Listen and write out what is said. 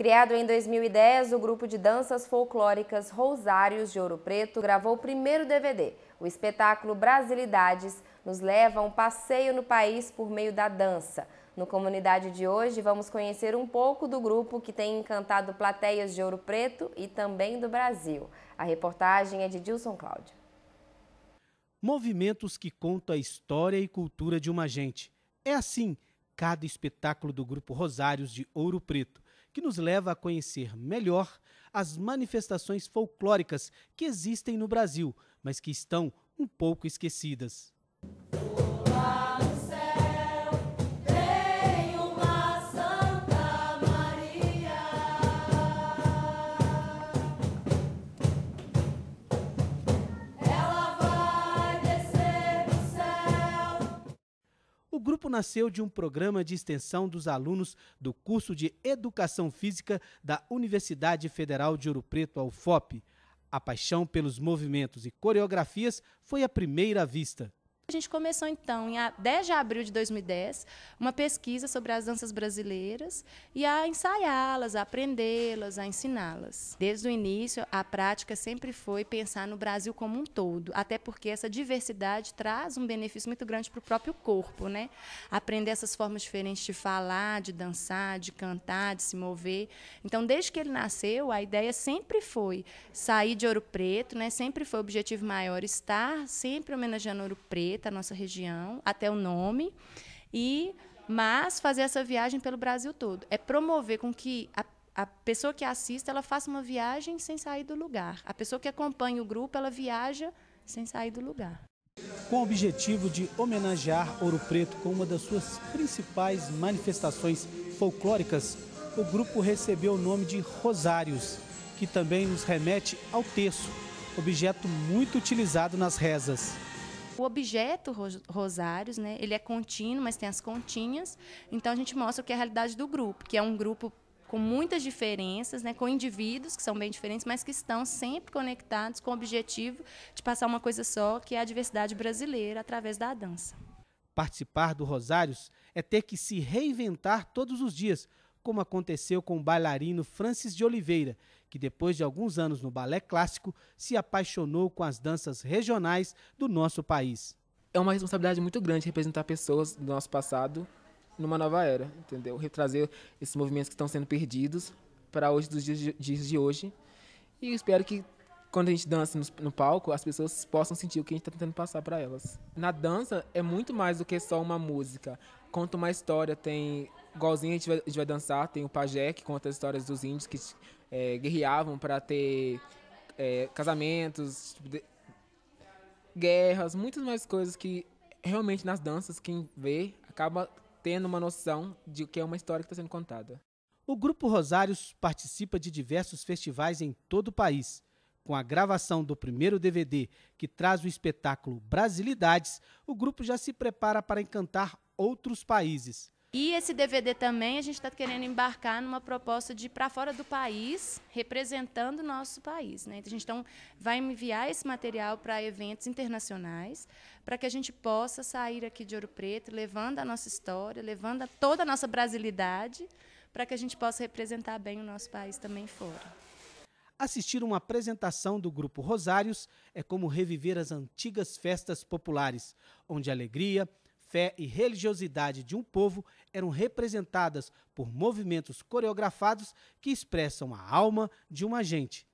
Criado em 2010, o grupo de danças folclóricas Rosários de Ouro Preto gravou o primeiro DVD. O espetáculo Brasilidades nos leva a um passeio no país por meio da dança. No Comunidade de hoje, vamos conhecer um pouco do grupo que tem encantado plateias de Ouro Preto e também do Brasil. A reportagem é de Dilson Cláudio. Movimentos que contam a história e cultura de uma gente. É assim cada espetáculo do Grupo Rosários de Ouro Preto que nos leva a conhecer melhor as manifestações folclóricas que existem no Brasil, mas que estão um pouco esquecidas. Olá. nasceu de um programa de extensão dos alunos do curso de Educação Física da Universidade Federal de Ouro Preto, a UFOP. A paixão pelos movimentos e coreografias foi à primeira vista. A gente começou, então, em 10 de abril de 2010, uma pesquisa sobre as danças brasileiras e a ensaiá-las, a aprendê-las, a ensiná-las. Desde o início, a prática sempre foi pensar no Brasil como um todo, até porque essa diversidade traz um benefício muito grande para o próprio corpo, né? Aprender essas formas diferentes de falar, de dançar, de cantar, de se mover. Então, desde que ele nasceu, a ideia sempre foi sair de Ouro Preto, né? Sempre foi o objetivo maior estar sempre homenageando Ouro Preto restrita nossa região, até o nome, e mas fazer essa viagem pelo Brasil todo. É promover com que a a pessoa que assista ela faça uma viagem sem sair do lugar. A pessoa que acompanha o grupo ela viaja sem sair do lugar. Com o objetivo de homenagear Ouro Preto com uma das suas principais manifestações folclóricas, o grupo recebeu o nome de Rosários, que também nos remete ao terço, objeto muito utilizado nas rezas o objeto Rosários, né? Ele é contínuo, mas tem as continhas. Então a gente mostra o que é a realidade do grupo, que é um grupo com muitas diferenças, né, com indivíduos que são bem diferentes, mas que estão sempre conectados com o objetivo de passar uma coisa só, que é a diversidade brasileira através da dança. Participar do Rosários é ter que se reinventar todos os dias, como aconteceu com o bailarino Francis de Oliveira, que depois de alguns anos no balé clássico se apaixonou com as danças regionais do nosso país. É uma responsabilidade muito grande representar pessoas do nosso passado numa nova era, entendeu? Retrazer esses movimentos que estão sendo perdidos para hoje dos dias de, hoje. E espero que quando a gente dança no, palco, as pessoas possam sentir o que a gente está tentando passar para elas. Na dança é muito mais do que só uma música. Conta uma história, tem igualzinho a gente, vai, a gente vai dançar, tem o pajé que conta as histórias dos índios que é, guerreavam para ter é, casamentos, tipo, de, guerras, muitas mais coisas que realmente nas danças quem vê acaba tendo uma noção de que é uma história que está sendo contada. O Grupo Rosários participa de diversos festivais em todo o país. Com a gravação do primeiro DVD, que traz o espetáculo Brasilidades, o grupo já se prepara para encantar outros países. E esse DVD também a gente está querendo embarcar numa proposta de ir para fora do país, representando o nosso país. Né? Então, a gente então, vai enviar esse material para eventos internacionais, para que a gente possa sair aqui de Ouro Preto, levando a nossa história, levando toda a nossa brasilidade, para que a gente possa representar bem o nosso país também fora. Assistir uma apresentação do Grupo Rosários é como reviver as antigas festas populares, onde alegria, fé e religiosidade de um povo eram representadas por movimentos coreografados que expressam a alma de uma gente.